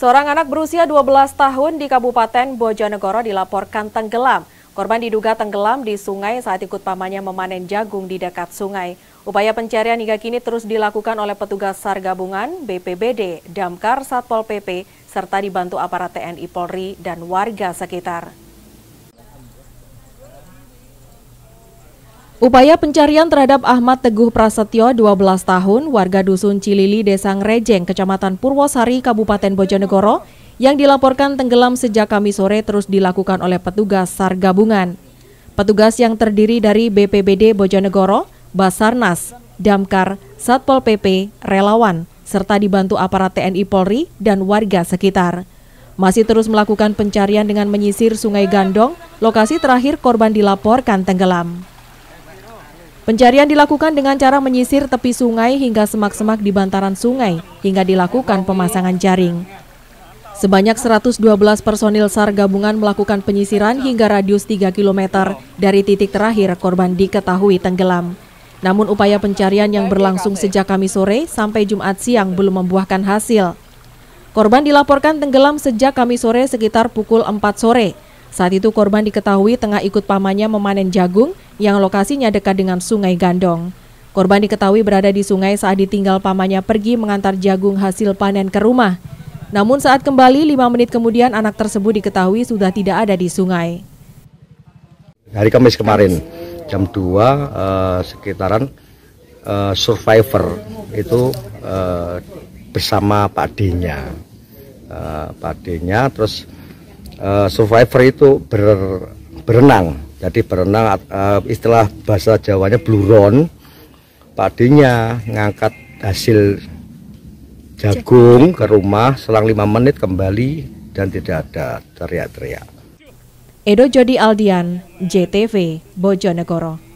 Seorang anak berusia 12 tahun di Kabupaten Bojonegoro dilaporkan tenggelam. Korban diduga tenggelam di sungai saat ikut pamannya memanen jagung di dekat sungai. Upaya pencarian hingga kini terus dilakukan oleh petugas SAR gabungan, BPBD, Damkar, Satpol PP, serta dibantu aparat TNI Polri dan warga sekitar. Upaya pencarian terhadap Ahmad Teguh Prasetyo, 12 tahun, warga Dusun Cilili, Desa Ngrejeng, Kecamatan Purwosari, Kabupaten Bojonegoro, yang dilaporkan tenggelam sejak kami sore terus dilakukan oleh petugas SAR gabungan. Petugas yang terdiri dari BPBD Bojonegoro, Basarnas, Damkar, Satpol PP, relawan, serta dibantu aparat TNI Polri dan warga sekitar. Masih terus melakukan pencarian dengan menyisir Sungai Gandong, lokasi terakhir korban dilaporkan tenggelam. Pencarian dilakukan dengan cara menyisir tepi sungai hingga semak-semak di bantaran sungai hingga dilakukan pemasangan jaring. Sebanyak 112 personil SAR gabungan melakukan penyisiran hingga radius 3 km dari titik terakhir korban diketahui tenggelam. Namun upaya pencarian yang berlangsung sejak Kamis sore sampai Jumat siang belum membuahkan hasil. Korban dilaporkan tenggelam sejak Kamis sore sekitar pukul 4 sore saat itu korban diketahui tengah ikut pamannya memanen jagung yang lokasinya dekat dengan Sungai Gandong. Korban diketahui berada di sungai saat ditinggal pamannya pergi mengantar jagung hasil panen ke rumah. Namun saat kembali, lima menit kemudian anak tersebut diketahui sudah tidak ada di sungai. Hari Kamis kemarin, jam 2 uh, eh, sekitaran uh, survivor itu uh, bersama Pak D-nya. Pak d terus Eh, survivor itu ber, berenang. Jadi berenang uh, istilah bahasa Jawanya bluron. Padinya ngangkat hasil jagung ke rumah selang lima menit kembali dan tidak ada teriak-teriak. Edo Jodi Aldian, JTV, Bojonegoro.